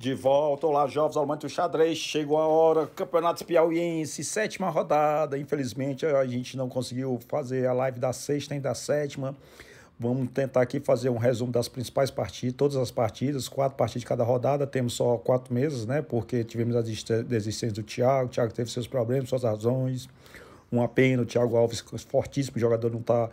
De volta, olá jovens, amantes do xadrez, chegou a hora, Campeonato Piauiense, sétima rodada, infelizmente a gente não conseguiu fazer a live da sexta nem da sétima, vamos tentar aqui fazer um resumo das principais partidas, todas as partidas, quatro partidas de cada rodada, temos só quatro meses, né, porque tivemos a desistência do Thiago, o Thiago teve seus problemas, suas razões, uma pena, o Thiago Alves fortíssimo, jogador não está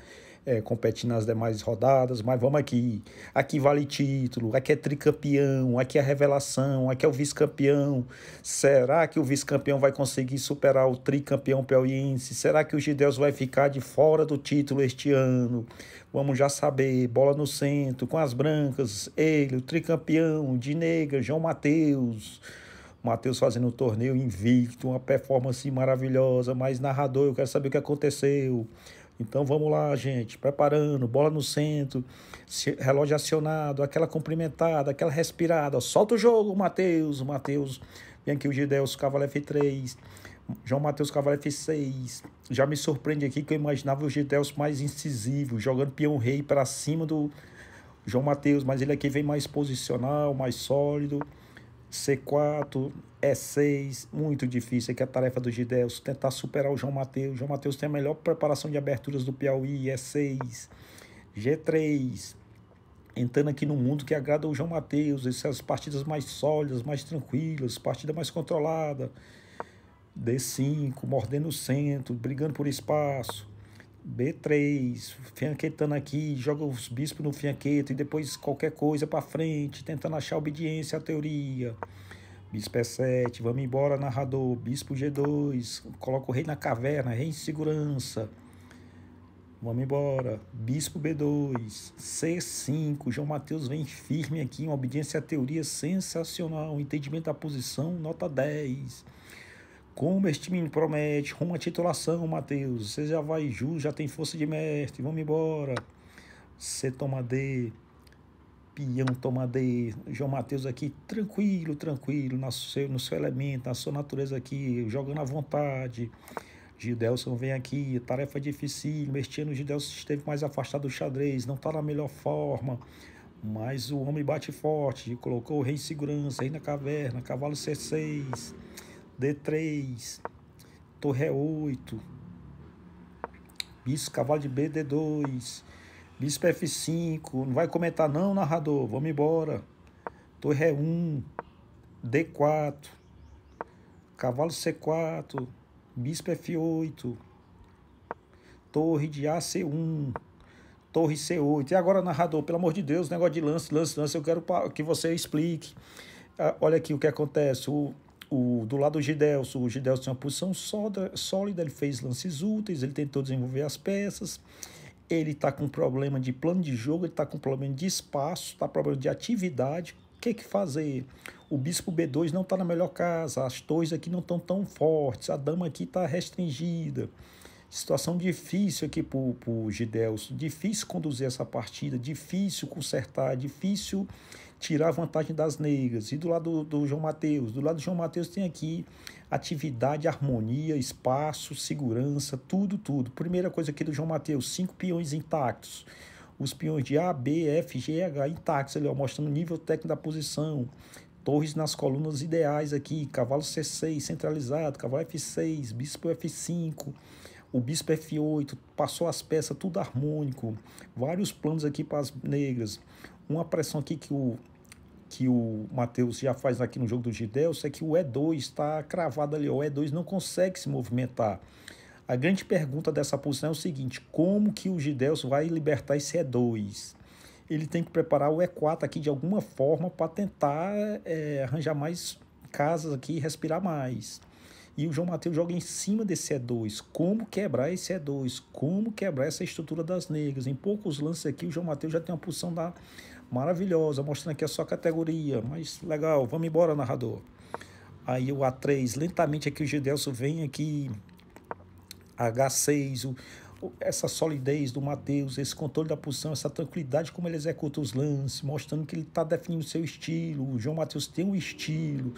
é, competir nas demais rodadas, mas vamos aqui. Aqui vale título, aqui é tricampeão, aqui é revelação, aqui é o vice-campeão. Será que o vice-campeão vai conseguir superar o tricampeão piauiense? Será que o Gideus vai ficar de fora do título este ano? Vamos já saber. Bola no centro, com as brancas, ele, o tricampeão, de negra, João Matheus. Matheus fazendo um torneio invicto, uma performance maravilhosa, mas narrador, eu quero saber o que aconteceu. Então vamos lá, gente, preparando, bola no centro, relógio acionado, aquela cumprimentada, aquela respirada. Solta o jogo, Matheus, Matheus. Vem aqui o Gideus, Cavalo F3, João Matheus, Cavalo F6. Já me surpreende aqui que eu imaginava o Gideus mais incisivo, jogando peão rei para cima do João Matheus, mas ele aqui vem mais posicional, mais sólido. C4, E6, muito difícil aqui que é a tarefa do Gideus, tentar superar o João Mateus. João Mateus tem a melhor preparação de aberturas do Piauí, E6, G3. Entrando aqui no mundo que agrada o João Mateus, essas partidas mais sólidas, mais tranquilas, partida mais controlada. D5, mordendo o centro, brigando por espaço. B3, fianquetando aqui, joga os bispos no fianqueto e depois qualquer coisa para frente, tentando achar obediência à teoria. Bispo é E7, vamos embora, narrador. Bispo G2, coloca o rei na caverna, rei em segurança. Vamos embora. Bispo B2, C5. João Mateus vem firme aqui, uma obediência à teoria sensacional. Entendimento da posição, nota 10. Como este menino promete, rumo à titulação, Matheus. Você já vai justo, já tem força de mestre. Vamos embora. C toma D. Peão toma D. João Matheus aqui, tranquilo, tranquilo, no seu, no seu elemento, na sua natureza aqui, jogando à vontade. Gidelson vem aqui, tarefa difícil. Este ano o Gidelson esteve mais afastado do xadrez, não está na melhor forma. Mas o homem bate forte, colocou o rei em segurança, aí na caverna, cavalo C6. D3, torre 8, é bispo cavalo de B, D2, bispo F5, não vai comentar não, narrador, vamos embora. Torre 1, é D4, cavalo C4, bispo F8, torre de A, C1, torre C8. E agora, narrador, pelo amor de Deus, negócio de lance, lance, lance, eu quero que você explique. Ah, olha aqui o que acontece, o o, do lado do Gidelso, o Gidelso tinha uma posição sólida, ele fez lances úteis, ele tentou desenvolver as peças, ele está com problema de plano de jogo, ele está com problema de espaço, está com problema de atividade. O que, é que fazer? O bispo B2 não está na melhor casa, as torres aqui não estão tão fortes, a dama aqui está restringida. Situação difícil aqui para o Gidelso, difícil conduzir essa partida, difícil consertar, difícil tirar vantagem das negras. E do lado do, do João Mateus, do lado do João Mateus tem aqui atividade, harmonia, espaço, segurança, tudo, tudo. Primeira coisa aqui do João Mateus, cinco peões intactos. Os peões de A, B, F, G, H intactos, ali, ó, mostrando o nível técnico da posição. Torres nas colunas ideais aqui, cavalo C6 centralizado, cavalo F6, bispo F5, o bispo F8, passou as peças tudo harmônico, vários planos aqui para as negras. Uma pressão aqui que o que o Matheus já faz aqui no jogo do Gideus é que o E2 está cravado ali, o E2 não consegue se movimentar. A grande pergunta dessa posição é o seguinte, como que o Gideus vai libertar esse E2? Ele tem que preparar o E4 aqui de alguma forma para tentar é, arranjar mais casas aqui e respirar mais. E o João Mateus joga em cima desse E2. Como quebrar esse E2? Como quebrar essa estrutura das negras? Em poucos lances aqui, o João Mateus já tem uma posição da... maravilhosa, mostrando aqui a sua categoria. Mas legal, vamos embora, narrador. Aí o A3, lentamente aqui o Gidelso vem aqui. H6, o, essa solidez do Matheus, esse controle da posição, essa tranquilidade como ele executa os lances, mostrando que ele está definindo seu estilo. O João Matheus tem um estilo.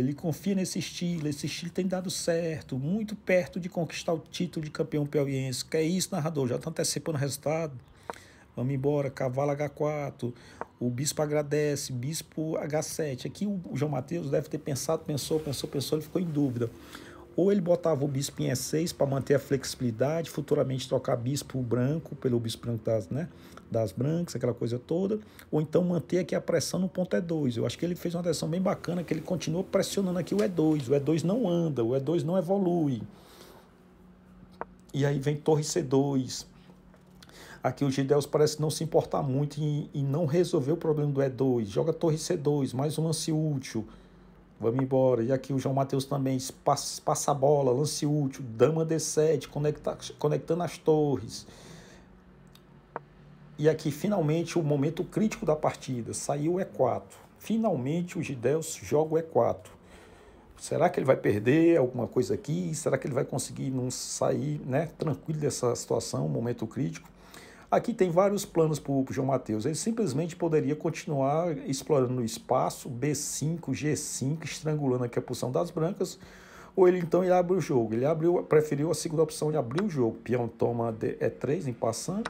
Ele confia nesse estilo, esse estilo tem dado certo, muito perto de conquistar o título de campeão piauiense. Que é isso, narrador, já está antecipando o resultado. Vamos embora, cavalo H4, o bispo agradece, bispo H7. Aqui o João Mateus deve ter pensado, pensou, pensou, pensou, ele ficou em dúvida. Ou ele botava o bispo em E6 para manter a flexibilidade, futuramente trocar bispo branco pelo bispo branco das, né, das brancas, aquela coisa toda. Ou então manter aqui a pressão no ponto E2. É Eu acho que ele fez uma decisão bem bacana, que ele continua pressionando aqui o E2. É o E2 é não anda, o E2 não evolui. E aí vem torre C2. Aqui o Gideus parece não se importar muito e não resolver o problema do E2. Joga torre C2, mais um lance útil vamos embora. E aqui o João Matheus também, passa, passa a bola, lance útil, dama D7, conecta, conectando as torres. E aqui finalmente o momento crítico da partida, saiu o E4. Finalmente o Gideus joga o E4. Será que ele vai perder alguma coisa aqui? Será que ele vai conseguir não sair né, tranquilo dessa situação, momento crítico? Aqui tem vários planos para o João Mateus. Ele simplesmente poderia continuar explorando o espaço B5, G5, estrangulando aqui a posição das brancas, ou ele então ele abre o jogo. Ele abriu, preferiu a segunda opção de abrir o jogo. Peão toma E3 é em passando,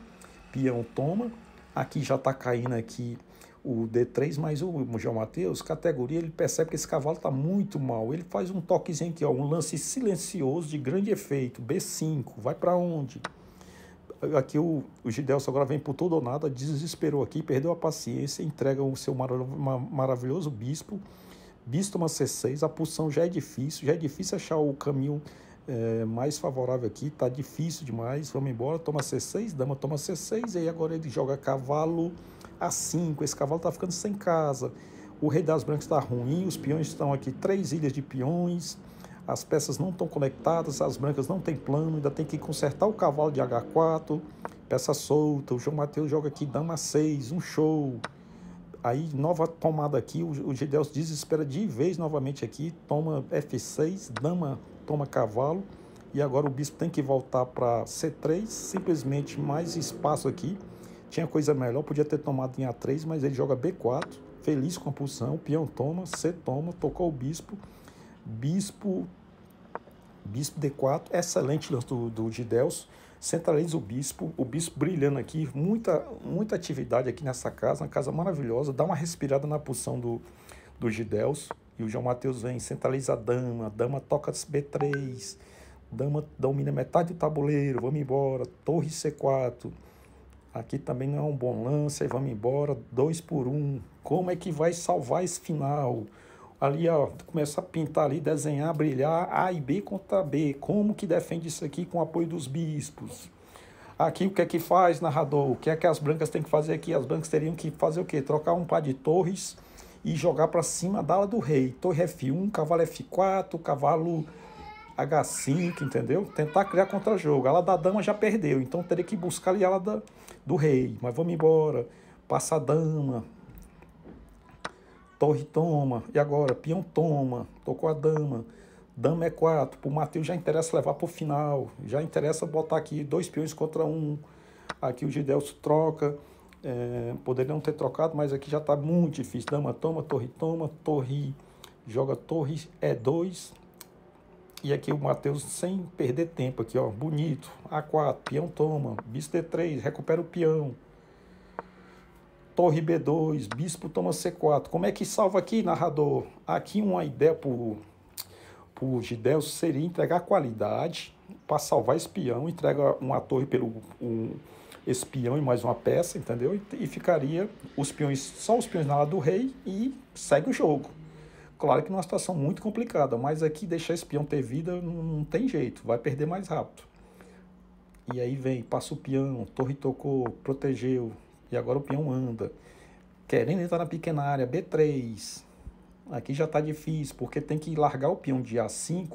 peão toma. Aqui já está caindo aqui o D3, mas o João Matheus, categoria, ele percebe que esse cavalo está muito mal. Ele faz um toquezinho aqui, ó, um lance silencioso de grande efeito. B5, vai para onde? Aqui o, o Gidelso agora vem por todo ou nada, desesperou aqui, perdeu a paciência, entrega o seu maravilhoso bispo. Bistoma C6, a pulsão já é difícil, já é difícil achar o caminho é, mais favorável aqui, tá difícil demais, vamos embora, toma C6, dama toma C6, e aí agora ele joga cavalo A5, esse cavalo tá ficando sem casa, o rei das brancas tá ruim, os peões estão aqui, três ilhas de peões, as peças não estão conectadas, as brancas não têm plano, ainda tem que consertar o cavalo de H4, peça solta, o João Mateus joga aqui dama 6, um show. Aí nova tomada aqui, o, o Gideus desespera de vez novamente aqui, toma F6, dama toma cavalo, e agora o bispo tem que voltar para C3, simplesmente mais espaço aqui. Tinha coisa melhor, podia ter tomado em A3, mas ele joga B4, feliz com a pulsão, o peão toma, C toma, tocou o bispo, bispo, bispo D4, excelente do, do Gidelso, centraliza o bispo, o bispo brilhando aqui, muita, muita atividade aqui nessa casa, uma casa maravilhosa, dá uma respirada na pulsão do, do Gidelso, e o João Matheus vem, centraliza a dama, a dama toca B3, dama domina metade do tabuleiro, vamos embora, torre C4, aqui também não é um bom lance, vamos embora, 2 por 1, um. como é que vai salvar esse final? ali, ó, começa a pintar ali, desenhar, brilhar, A e B contra B. Como que defende isso aqui com o apoio dos bispos? Aqui o que é que faz, narrador? O que é que as brancas têm que fazer aqui? As brancas teriam que fazer o quê? Trocar um par de torres e jogar para cima da ala do rei. Torre F1, cavalo F4, cavalo H5, entendeu? Tentar criar contra-jogo. A ala da dama já perdeu, então teria que buscar ali a ala da, do rei. Mas vamos embora. Passa a dama, torre toma, e agora, peão toma, tocou a dama, dama é 4, pro Matheus já interessa levar pro final, já interessa botar aqui dois peões contra um, aqui o Gidelso troca, é, poderia não ter trocado, mas aqui já está muito difícil, dama toma, torre toma, torre, joga torre, é 2, e aqui o Matheus sem perder tempo aqui, ó, bonito, A4, peão toma, bispo D3, recupera o peão, torre B2, bispo toma C4. Como é que salva aqui, narrador? Aqui uma ideia para o Gideu seria entregar qualidade para salvar espião, entrega uma torre pelo um espião e mais uma peça, entendeu? E, e ficaria os peões, só os peões na ala do rei e segue o jogo. Claro que numa situação muito complicada, mas aqui deixar espião ter vida não, não tem jeito, vai perder mais rápido. E aí vem, passa o peão, torre tocou, protegeu, e agora o peão anda. Querendo entrar na pequena área, B3. Aqui já está difícil, porque tem que largar o peão de A5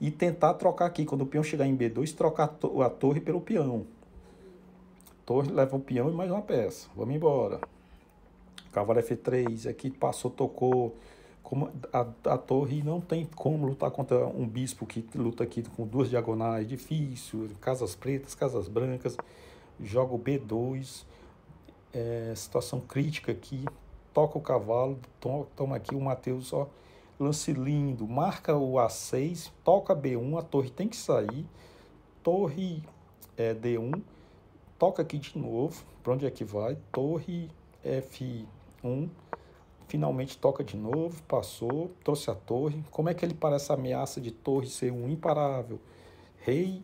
e tentar trocar aqui. Quando o peão chegar em B2, trocar a torre pelo peão. Torre leva o peão e mais uma peça. Vamos embora. Cavalo F3, aqui passou, tocou. Como a, a torre não tem como lutar contra um bispo que luta aqui com duas diagonais, difícil, casas pretas, casas brancas, joga o B2, é, situação crítica aqui, toca o cavalo, to, toma aqui o Matheus, ó, lance lindo, marca o A6, toca B1, a torre tem que sair, torre é, D1, toca aqui de novo, para onde é que vai, torre F1, finalmente toca de novo, passou, trouxe a torre, como é que ele parece a ameaça de torre ser um imparável? Rei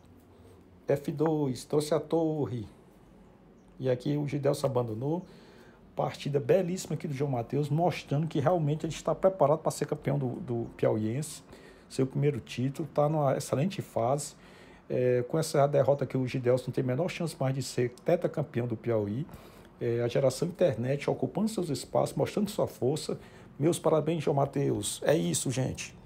F2, trouxe a torre, e aqui o se abandonou. Partida belíssima aqui do João Matheus, mostrando que realmente ele está preparado para ser campeão do, do Piauiense. Seu primeiro título, está numa excelente fase. É, com essa derrota aqui, o Gidelson não tem a menor chance mais de ser tetacampeão do Piauí. É, a geração internet ocupando seus espaços, mostrando sua força. Meus parabéns, João Matheus. É isso, gente.